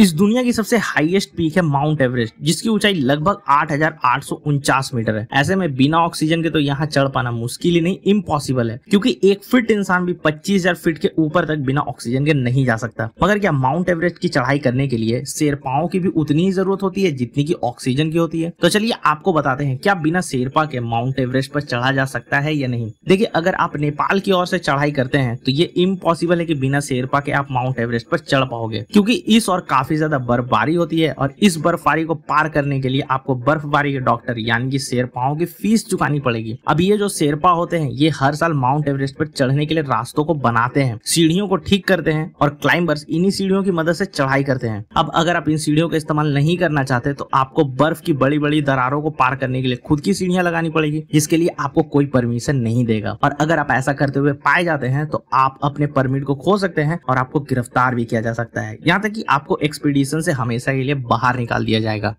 इस दुनिया की सबसे हाईएस्ट पीक है माउंट एवरेस्ट जिसकी ऊंचाई लगभग आठ मीटर है ऐसे में बिना ऑक्सीजन के तो यहाँ चढ़ पाना मुश्किल ही नहीं इम्पॉसिबल है क्योंकि एक फिट इंसान भी 25,000 फीट के ऊपर तक बिना ऑक्सीजन के नहीं जा सकता मगर क्या माउंट एवरेस्ट की चढ़ाई करने के लिए शेरपाओं की भी उतनी ही जरूरत होती है जितनी की ऑक्सीजन की होती है तो चलिए आपको बताते हैं क्या बिना शेरपा के माउंट एवरेस्ट पर चढ़ा जा सकता है या नहीं देखिए अगर आप नेपाल की ओर से चढ़ाई करते हैं तो ये इम्पॉसिबल है की बिना शेरपा के आप माउंट एवरेस्ट पर चढ़ पाओगे क्यूँकी इस और काफ़ी ज़्यादा बर्फबारी होती है और इस बर्फबारी को पार करने के लिए आपको बर्फबारी के डॉक्टर यानी कि शेरपाओं की फीस चुकानी पड़ेगी अब ये जो शेरपा होते हैं ये हर साल माउंट एवरेस्ट पर चढ़ने के लिए रास्तों को बनाते हैं सीढ़ियों को ठीक करते हैं और क्लाइंबर्स इन्हीं सीढ़ियों की मदद से चढ़ाई करते हैं अब अगर आप इन सीढ़ियों का इस्तेमाल नहीं करना चाहते तो आपको बर्फ की बड़ी बड़ी दरारों को पार करने के लिए खुद की सीढ़ियां लगानी पड़ेगी जिसके लिए आपको कोई परमिशन नहीं देगा और अगर आप ऐसा करते हुए पाए जाते हैं तो आप अपने परमिट को खो सकते हैं और आपको गिरफ्तार भी किया जा सकता है यहाँ तक की आपको एक एक्सपीडिशन से हमेशा के लिए बाहर निकाल दिया जाएगा